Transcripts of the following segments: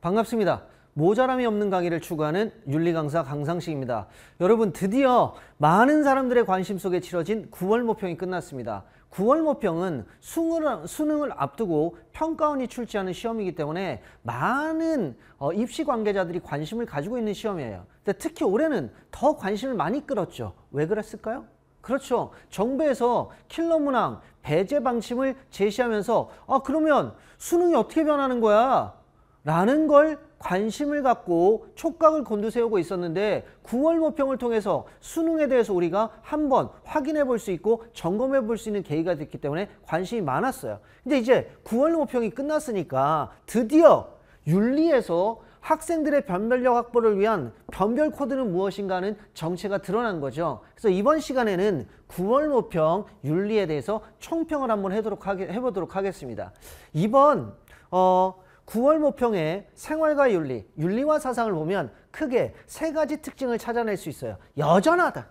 반갑습니다. 모자람이 없는 강의를 추구하는 윤리 강사 강상식입니다. 여러분 드디어 많은 사람들의 관심 속에 치러진 9월 모평이 끝났습니다. 9월 모평은 수능을, 앞두고 평가원이 출제하는 시험이기 때문에 많은 어, 입시 관계자들이 관심을 가지고 있는 시험이에요. 특히 올해는 더 관심을 많이 끌었죠. 왜 그랬을까요? 그렇죠. 정부에서 킬러 문항 배제 방침을 제시하면서 아 그러면 수능이 어떻게 변하는 거야? 라는 걸 관심을 갖고 촉각을 곤두세우고 있었는데 9월 모평을 통해서 수능에 대해서 우리가 한번 확인해 볼 수 있고 점검해 볼 수 있는 계기가 됐기 때문에 관심이 많았어요. 근데 이제 9월 모평이 끝났으니까 드디어 윤리에서 학생들의 변별력 확보를 위한 변별 코드는 무엇인가는 정체가 드러난 거죠. 그래서 이번 시간에는 9월 모평 윤리에 대해서 총평을 한번 해보도록 하겠습니다. 이번 어, 9월 모평의 생활과 윤리, 윤리와 사상을 보면 크게 세 가지 특징을 찾아낼 수 있어요. 여전하다.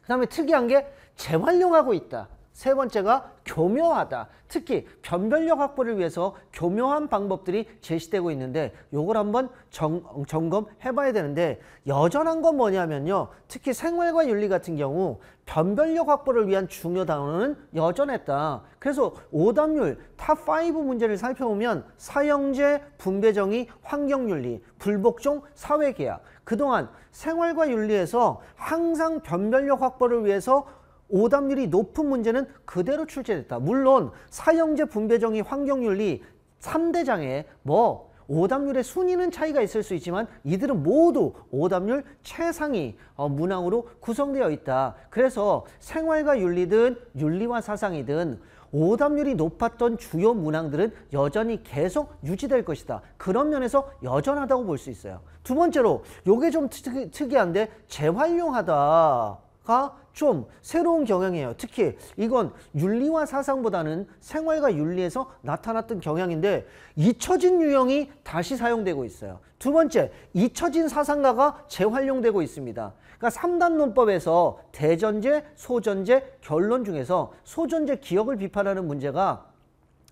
그 다음에 특이한 게 재활용하고 있다. 세 번째가 교묘하다. 특히 변별력 확보를 위해서 교묘한 방법들이 제시되고 있는데 이걸 한번 점, 점검해 봐야 되는데 여전한 건 뭐냐면요. 특히 생활과 윤리 같은 경우 변별력 확보를 위한 중요 단어는 여전했다. 그래서 오답률 탑5 문제를 살펴보면 사형제, 분배정의, 환경윤리, 불복종, 사회계약 그동안 생활과 윤리에서 항상 변별력 확보를 위해서 오답률이 높은 문제는 그대로 출제됐다. 물론 사형제 분배정의 환경윤리 3대장에 뭐 오답률의 순위는 차이가 있을 수 있지만 이들은 모두 오답률 최상위 어, 문항으로 구성되어 있다. 그래서 생활과 윤리든 윤리와 사상이든 오답률이 높았던 주요 문항들은 여전히 계속 유지될 것이다. 그런 면에서 여전하다고 볼 수 있어요. 두 번째로 요게 좀 특이한데 재활용하다. 가좀 새로운 경향이에요. 특히 이건 윤리와 사상보다는 생활과 윤리에서 나타났던 경향인데 잊혀진 유형이 다시 사용되고 있어요. 두 번째, 잊혀진 사상가가 재활용되고 있습니다. 그러니까 삼단 논법에서 대전제, 소전제, 결론 중에서 소전제 기억을 비판하는 문제가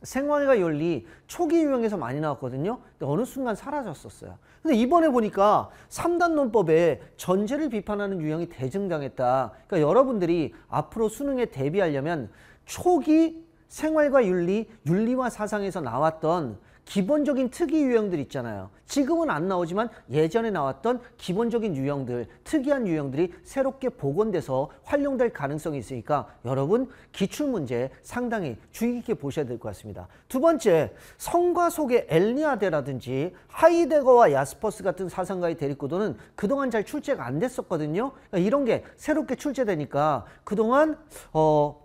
생활과 윤리 초기 유형에서 많이 나왔거든요. 근데 어느 순간 사라졌었어요. 근데 이번에 보니까 삼단 논법에 전제를 비판하는 유형이 대증장했다. 그러니까 여러분들이 앞으로 수능에 대비하려면 초기 생활과 윤리, 윤리와 사상에서 나왔던 기본적인 특이 유형들 있잖아요. 지금은 안 나오지만 예전에 나왔던 기본적인 유형들, 특이한 유형들이 새롭게 복원돼서 활용될 가능성이 있으니까 여러분 기출 문제 상당히 주의 깊게 보셔야 될 것 같습니다. 두 번째, 성과 속의 엘리아데라든지 하이데거와 야스퍼스 같은 사상가의 대립구도는 그동안 잘 출제가 안 됐었거든요. 그러니까 이런 게 새롭게 출제되니까 그동안 어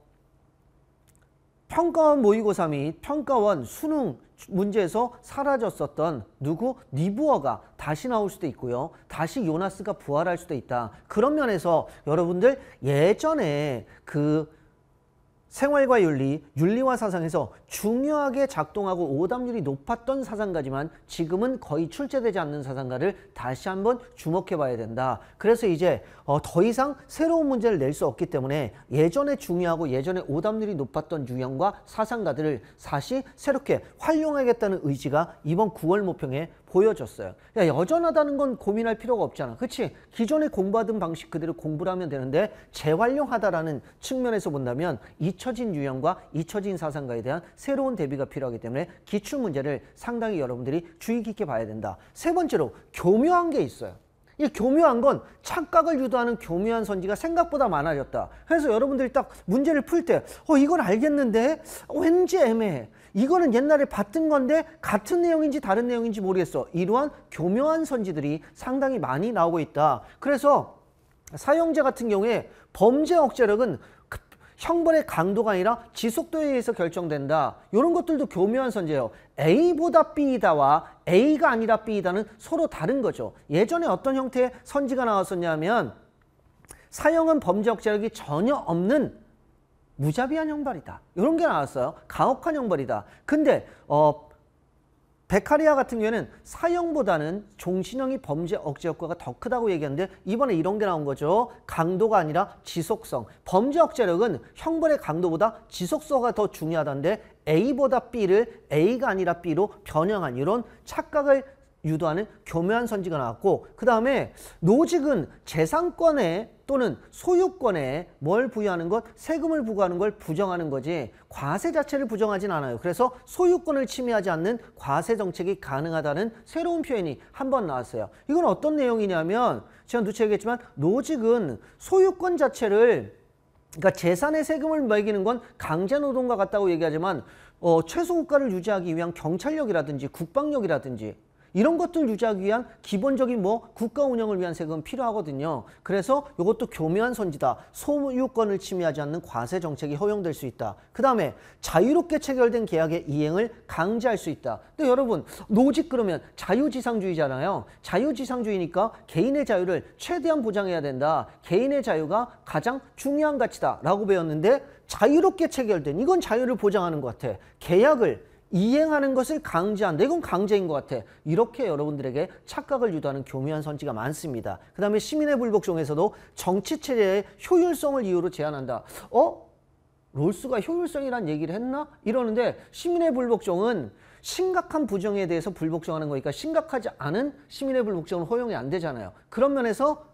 평가원 모의고사 및 평가원 수능 문제에서 사라졌었던 누구? 니부어가 다시 나올 수도 있고요. 다시 요나스가 부활할 수도 있다. 그런 면에서 여러분들 예전에 그 생활과 윤리, 윤리와 사상에서 중요하게 작동하고 오답률이 높았던 사상가지만 지금은 거의 출제되지 않는 사상가를 다시 한번 주목해 봐야 된다. 그래서 이제 어, 더 이상 새로운 문제를 낼 수 없기 때문에 예전에 중요하고 예전에 오답률이 높았던 유형과 사상가들을 다시 새롭게 활용하겠다는 의지가 이번 9월 모평에 보여줬어요. 야, 여전하다는 건 고민할 필요가 없잖아. 그치? 기존에 공부하던 방식 그대로 공부를 하면 되는데 재활용하다라는 측면에서 본다면 잊혀진 유형과 잊혀진 사상가에 대한 새로운 대비가 필요하기 때문에 기출문제를 상당히 여러분들이 주의 깊게 봐야 된다. 세 번째로 교묘한 게 있어요. 이 교묘한 건 착각을 유도하는 교묘한 선지가 생각보다 많아졌다. 그래서 여러분들이 딱 문제를 풀 때, 어, 이걸 알겠는데? 왠지 애매해. 이거는 옛날에 봤던 건데 같은 내용인지 다른 내용인지 모르겠어. 이러한 교묘한 선지들이 상당히 많이 나오고 있다. 그래서 사용자 같은 경우에 범죄 억제력은 형벌의 강도가 아니라 지속도에 의해서 결정된다. 이런 것들도 교묘한 선제예요. A보다 B이다와 A가 아니라 B이다는 서로 다른 거죠. 예전에 어떤 형태의 선지가 나왔었냐면 사용은 범죄 억제력이 전혀 없는 무자비한 형벌이다. 이런 게 나왔어요. 가혹한 형벌이다. 근데 어 베카리아 같은 경우에는 사형보다는 종신형이 범죄 억제 효과가 더 크다고 얘기하는데 이번에 이런 게 나온 거죠. 강도가 아니라 지속성. 범죄 억제력은 형벌의 강도보다 지속성이 더 중요하다는데 A보다 B를 A가 아니라 B로 변형한 이런 착각을 유도하는 교묘한 선지가 나왔고 그 다음에 노직은 재산권에 또는 소유권에 뭘 부여하는 것 세금을 부과하는 걸 부정하는 거지 과세 자체를 부정하진 않아요 그래서 소유권을 침해하지 않는 과세 정책이 가능하다는 새로운 표현이 한 번 나왔어요 이건 어떤 내용이냐면 제가 누차 얘기했지만 노직은 소유권 자체를 그러니까 재산의 세금을 매기는 건 강제노동과 같다고 얘기하지만 어, 최소국가를 유지하기 위한 경찰력이라든지 국방력이라든지 이런 것들 유지하기 위한 기본적인 뭐 국가 운영을 위한 세금 은 필요하거든요. 그래서 이것도 교묘한 선지다. 소유권을 침해하지 않는 과세 정책이 허용될 수 있다. 그 다음에 자유롭게 체결된 계약의 이행을 강제할 수 있다. 근데 여러분 노직 그러면 자유지상주의잖아요. 자유지상주의니까 개인의 자유를 최대한 보장해야 된다. 개인의 자유가 가장 중요한 가치다. 라고 배웠는데 자유롭게 체결된 이건 자유를 보장하는 것 같아. 계약을 이행하는 것을 강제한다. 이건 강제인 것 같아. 이렇게 여러분들에게 착각을 유도하는 교묘한 선지가 많습니다. 그 다음에 시민의 불복종에서도 정치체제의 효율성을 이유로 제안한다 어? 롤스가 효율성이란 얘기를 했나? 이러는데 시민의 불복종은 심각한 부정에 대해서 불복종하는 거니까 심각하지 않은 시민의 불복종은 허용이 안 되잖아요. 그런 면에서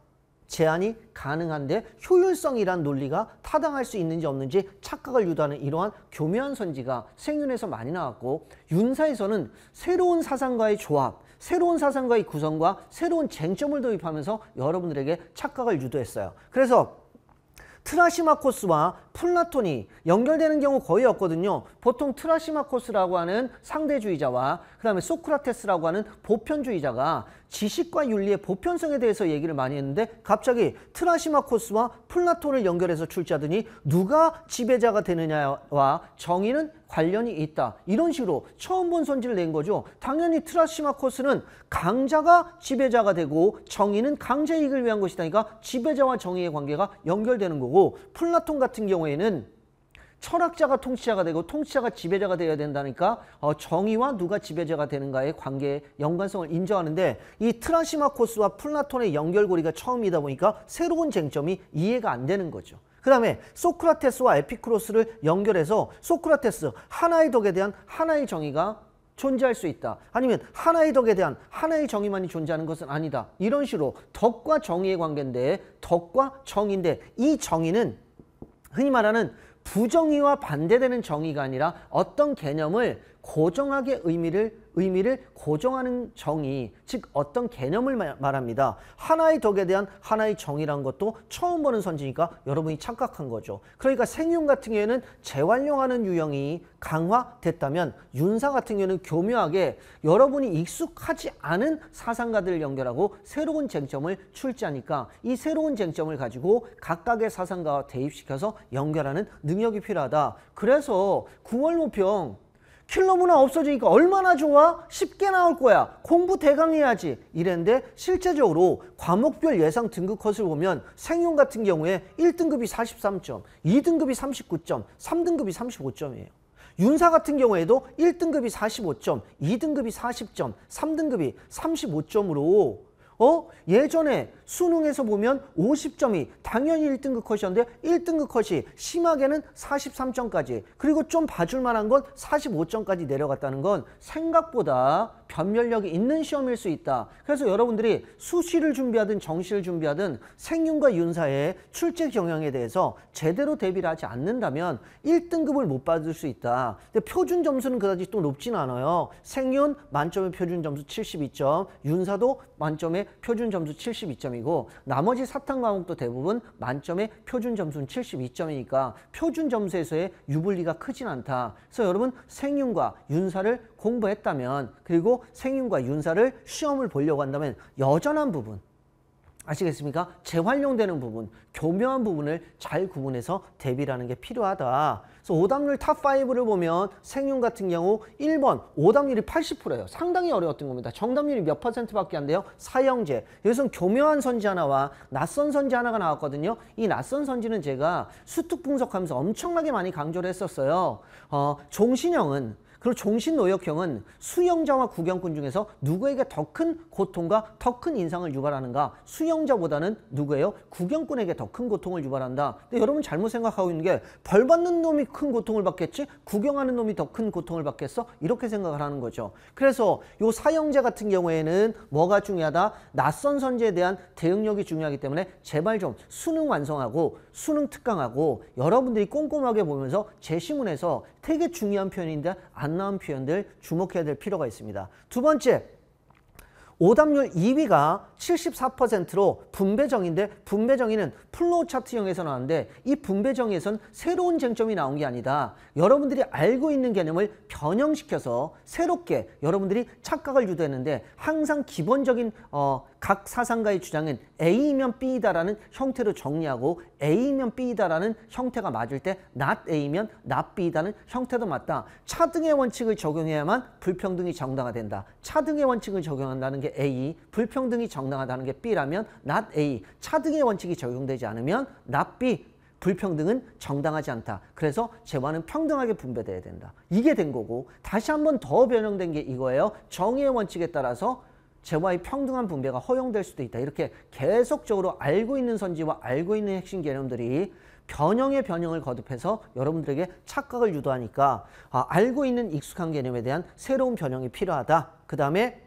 제한이 가능한데 효율성이란 논리가 타당할 수 있는지 없는지 착각을 유도하는 이러한 교묘한 선지가 생윤에서 많이 나왔고 윤사에서는 새로운 사상과의 조합, 새로운 사상과의 구성과 새로운 쟁점을 도입하면서 여러분들에게 착각을 유도했어요. 그래서 트라시마코스와 플라톤이 연결되는 경우 거의 없거든요. 보통 트라시마코스라고 하는 상대주의자와 그 다음에 소크라테스라고 하는 보편주의자가 지식과 윤리의 보편성에 대해서 얘기를 많이 했는데 갑자기 트라시마코스와 플라톤을 연결해서 출제하더니 누가 지배자가 되느냐와 정의는 관련이 있다. 이런 식으로 처음 본 손질을 낸 거죠. 당연히 트라시마코스는 강자가 지배자가 되고 정의는 강자 이익을 위한 것이다니까 그러니까 지배자와 정의의 관계가 연결되는 거고 플라톤 같은 경우에는 철학자가 통치자가 되고 통치자가 지배자가 되어야 된다니까 어, 정의와 누가 지배자가 되는가의 관계의 연관성을 인정하는데 이 트라시마코스와 플라톤의 연결고리가 처음이다 보니까 새로운 쟁점이 이해가 안 되는 거죠. 그 다음에 소크라테스와 에피크로스를 연결해서 소크라테스 하나의 덕에 대한 하나의 정의가 존재할 수 있다. 아니면 하나의 덕에 대한 하나의 정의만이 존재하는 것은 아니다. 이런 식으로 덕과 정의의 관계인데 덕과 정의인데 이 정의는 흔히 말하는 부정의와 반대되는 정의가 아니라 어떤 개념을 고정하게 의미를 의미를 고정하는 정의, 즉 어떤 개념을 말합니다. 하나의 덕에 대한 하나의 정의라는 것도 처음 보는 선지니까 여러분이 착각한 거죠. 그러니까 생윤 같은 경우에는 재활용하는 유형이 강화됐다면 윤사 같은 경우는 교묘하게 여러분이 익숙하지 않은 사상가들을 연결하고 새로운 쟁점을 출제하니까 이 새로운 쟁점을 가지고 각각의 사상가와 대입시켜서 연결하는 능력이 필요하다. 그래서 9월 모평 킬러 문화 없어지니까 얼마나 좋아? 쉽게 나올 거야. 공부 대강해야지. 이랬는데 실제적으로 과목별 예상 등급 컷을 보면 생용 같은 경우에 1등급이 43점, 2등급이 39점, 3등급이 35점이에요. 윤사 같은 경우에도 1등급이 45점, 2등급이 40점, 3등급이 35점으로 어? 예전에 수능에서 보면 50점이 당연히 1등급 컷이었는데 1등급 컷이 심하게는 43점까지 그리고 좀 봐줄 만한 건 45점까지 내려갔다는 건 생각보다 변별력이 있는 시험일 수 있다. 그래서 여러분들이 수시를 준비하든 정시를 준비하든 생윤과 윤사의 출제 경향에 대해서 제대로 대비를 하지 않는다면 1등급을 못 받을 수 있다. 근데 표준 점수는 그다지 또 높진 않아요. 생윤 만점의 표준 점수 72점, 윤사도 만점의 표준 점수 72점. 70점이고 나머지 사탕 과목도 대부분 만점에 표준 점수는 72점이니까 표준 점수에서의 유불리가 크진 않다. 그래서 여러분 생윤과 윤사를 공부했다면 그리고 생윤과 윤사를 시험을 보려고 한다면 여전한 부분 아시겠습니까? 재활용되는 부분, 교묘한 부분을 잘 구분해서 대비라는 게 필요하다. 그래서 오답률 탑5를 보면 생윤 같은 경우 1번 오답률이 80%예요. 상당히 어려웠던 겁니다. 정답률이 몇 퍼센트밖에 안 돼요? 사형제. 여기서 는 교묘한 선지 하나와 낯선 선지 하나가 나왔거든요. 이 낯선 선지는 제가 수특 분석하면서 엄청나게 많이 강조를 했었어요. 어, 종신형은 그리고 종신노역형은 수영자와 구경꾼 중에서 누구에게 더 큰 고통과 더 큰 인상을 유발하는가 수영자보다는 누구예요? 구경꾼에게 더 큰 고통을 유발한다 근데 여러분 잘못 생각하고 있는 게 벌 받는 놈이 큰 고통을 받겠지 구경하는 놈이 더 큰 고통을 받겠어? 이렇게 생각을 하는 거죠 그래서 요 사형제 같은 경우에는 뭐가 중요하다? 낯선 선지에 대한 대응력이 중요하기 때문에 제발 좀 수능 완성하고 수능 특강하고 여러분들이 꼼꼼하게 보면서 제시문에서 되게 중요한 표현인데 안안 나온 표현들 주목해야 될 필요가 있습니다. 두 번째, 오답률 2위가 74%로 분배정인데 의 분배정의는 플로우 차트형에서 나왔는데 이 분배정의에선 새로운 쟁점이 나온 게 아니다. 여러분들이 알고 있는 개념을 변형시켜서 새롭게 여러분들이 착각을 유도했는데 항상 기본적인 어, 각 사상가의 주장은 A면 b 다라는 형태로 정리하고 A면 b 다라는 형태가 맞을 때 not A면 not b 다는 형태도 맞다. 차등의 원칙을 적용해야만 불평등이 정당화된다. 차등의 원칙을 적용한다는 게 A, 불평등이 정당하다는 게 B라면 not A, 차등의 원칙이 적용되지 않으면 not B, 불평등은 정당하지 않다. 그래서 재화는 평등하게 분배돼야 된다. 이게 된 거고 다시 한번 더 변형된 게 이거예요. 정의의 원칙에 따라서 재화의 평등한 분배가 허용될 수도 있다. 이렇게 계속적으로 알고 있는 선지와 알고 있는 핵심 개념들이 변형의 변형을 거듭해서 여러분들에게 착각을 유도하니까 아, 알고 있는 익숙한 개념에 대한 새로운 변형이 필요하다. 그 다음에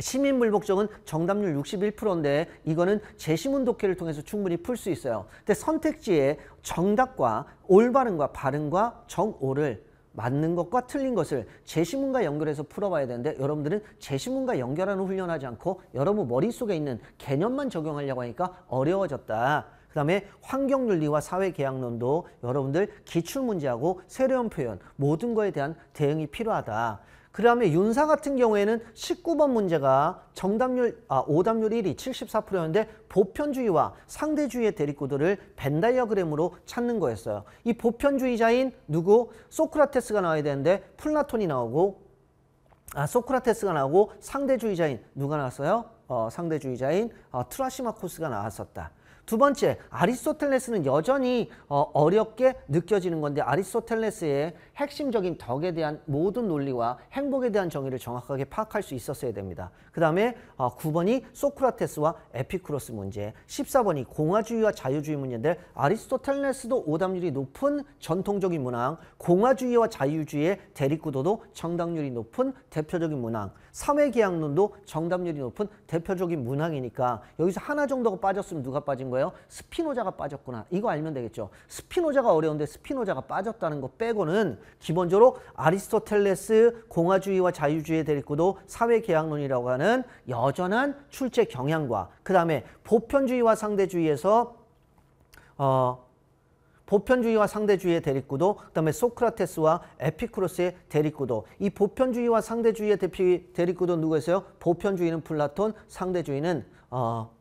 시민 물복종은 정답률 61%인데 이거는 재시문 독해를 통해서 충분히 풀 수 있어요. 근데 선택지에 정답과 올바른과 바른과 정오를 맞는 것과 틀린 것을 제시문과 연결해서 풀어봐야 되는데 여러분들은 제시문과 연결하는 훈련하지 않고 여러분 머릿속에 있는 개념만 적용하려고 하니까 어려워졌다. 그 다음에 환경윤리와 사회계약론도 여러분들 기출문제하고 세련 표현 모든 거에 대한 대응이 필요하다. 그 다음에 윤사 같은 경우에는 19번 문제가 정답률, 아, 오답률 1위 74%였는데 보편주의와 상대주의의 대립구도를 벤다이어그램으로 찾는 거였어요. 이 보편주의자인 누구? 소크라테스가 나와야 되는데 플라톤이 나오고 아, 소크라테스가 나오고 상대주의자인 누가 나왔어요? 어, 상대주의자인 어, 트라시마코스가 나왔었다. 두 번째 아리스토텔레스는 여전히 어, 어렵게 느껴지는 건데 아리스토텔레스의 핵심적인 덕에 대한 모든 논리와 행복에 대한 정의를 정확하게 파악할 수 있었어야 됩니다. 그 다음에 어, 9번이 소크라테스와 에피쿠로스 문제 14번이 공화주의와 자유주의 문제인데 아리스토텔레스도 오답률이 높은 전통적인 문항 공화주의와 자유주의의 대립구도도 정당률이 높은 대표적인 문항 사회계약론도 정답률이 높은 대표적인 문항이니까 여기서 하나 정도가 빠졌으면 누가 빠진 거예요? 스피노자가 빠졌구나. 이거 알면 되겠죠. 스피노자가 어려운데 스피노자가 빠졌다는 거 빼고는 기본적으로 아리스토텔레스 공화주의와 자유주의에 데리고도 사회계약론이라고 하는 여전한 출제 경향과 그 다음에 보편주의와 상대주의에서 어, 보편주의와 상대주의의 대립구도, 그다음에 소크라테스와 에피쿠로스의 대립구도. 이 보편주의와 상대주의의 대립구도 누구였어요? 보편주의는 플라톤, 상대주의는 어,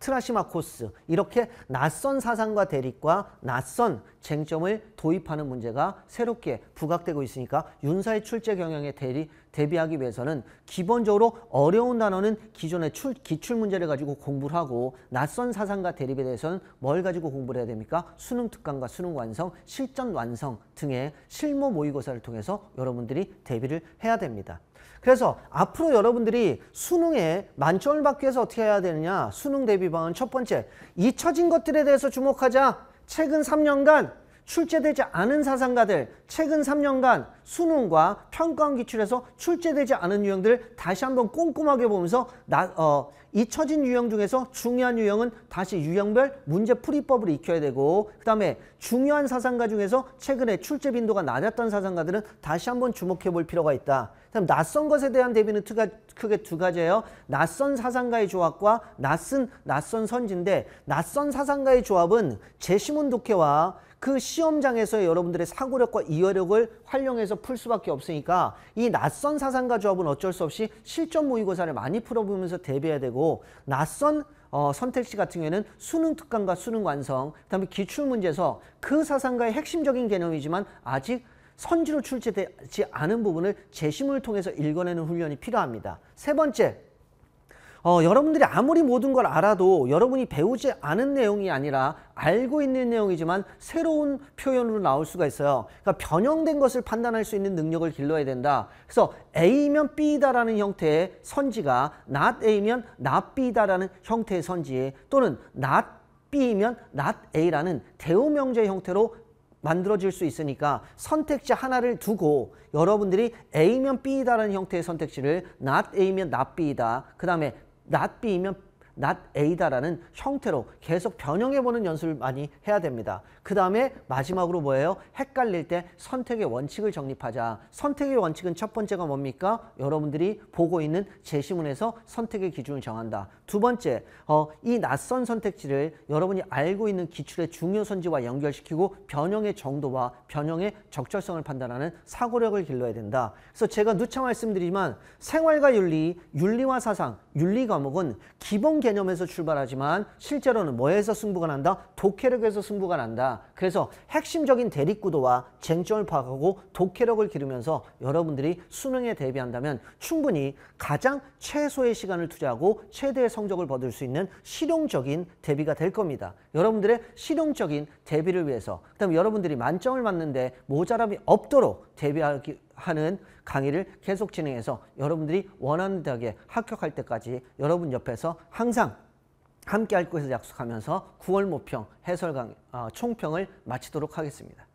트라시마코스 이렇게 낯선 사상과 대립과 낯선 쟁점을 도입하는 문제가 새롭게 부각되고 있으니까 윤사의 출제 경향에 대리, 대비하기 위해서는 기본적으로 어려운 단어는 기존의 출, 기출 문제를 가지고 공부를 하고 낯선 사상과 대립에 대해서는 뭘 가지고 공부를 해야 됩니까? 수능 특강과 수능 완성, 실전 완성 등의 실무 모의고사를 통해서 여러분들이 대비를 해야 됩니다. 그래서 앞으로 여러분들이 수능에 만점을 받기 위해서 어떻게 해야 되느냐. 수능 대비 방안 첫 번째, 잊혀진 것들에 대해서 주목하자. 최근 3년간 출제되지 않은 사상가들 최근 3년간 수능과 평가원 기출에서 출제되지 않은 유형들을 다시 한번 꼼꼼하게 보면서 나, 어, 잊혀진 유형 중에서 중요한 유형은 다시 유형별 문제 풀이법을 익혀야 되고 그 다음에 중요한 사상가 중에서 최근에 출제 빈도가 낮았던 사상가들은 다시 한번 주목해 볼 필요가 있다. 그다음 낯선 것에 대한 대비는 투가, 크게 두 가지예요. 낯선 사상가의 조합과 낯선, 낯선 선지인데 낯선 사상가의 조합은 제시문 독해와 그 시험장에서 여러분들의 사고력과 이해력을 활용해서 풀 수밖에 없으니까 이 낯선 사상과 조합은 어쩔 수 없이 실전 모의고사를 많이 풀어보면서 대비해야 되고 낯선 어, 선택지 같은 경우에는 수능 특강과 수능 완성, 그다음에 기출 문제에서 그 사상가의 핵심적인 개념이지만 아직 선지로 출제되지 않은 부분을 재심을 통해서 읽어내는 훈련이 필요합니다. 세 번째, 어, 여러분들이 아무리 모든 걸 알아도 여러분이 배우지 않은 내용이 아니라 알고 있는 내용이지만 새로운 표현으로 나올 수가 있어요. 그러니까 변형된 것을 판단할 수 있는 능력을 길러야 된다. 그래서 A면 B다라는 형태의 선지가 not A면 not B다라는 형태의 선지 또는 not B면 not A라는 대우명제 형태로 만들어질 수 있으니까 선택지 하나를 두고 여러분들이 A면 B다라는 형태의 선택지를 not A면 not B다. 그 다음에 not be면 not a다라는 형태로 계속 변형해보는 연습을 많이 해야 됩니다. 그 다음에 마지막으로 뭐예요? 헷갈릴 때 선택의 원칙을 정립하자. 선택의 원칙은 첫 번째가 뭡니까? 여러분들이 보고 있는 제시문에서 선택의 기준을 정한다. 두 번째, 어, 이 낯선 선택지를 여러분이 알고 있는 기출의 중요 선지와 연결시키고 변형의 정도와 변형의 적절성을 판단하는 사고력을 길러야 된다. 그래서 제가 누차 말씀드리지만 생활과 윤리, 윤리와 사상, 윤리 과목은 기본 개념에서 출발하지만 실제로는 뭐에서 승부가 난다? 독해력에서 승부가 난다. 그래서 핵심적인 대립구도와 쟁점을 파악하고 독해력을 기르면서 여러분들이 수능에 대비한다면 충분히 가장 최소의 시간을 투자하고 최대의 성적을 거을수 있는 실용적인 대비가 될 겁니다. 여러분들의 실용적인 대비를 위해서 그다음 여러분들이 만점을 맞는데 모자람이 없도록 대비하기 하는 강의를 계속 진행해서 여러분들이 원하는 대학에 합격할 때까지 여러분 옆에서 항상 함께 할 것을 약속하면서 9월 모평 해설 강 어, 총평을 마치도록 하겠습니다.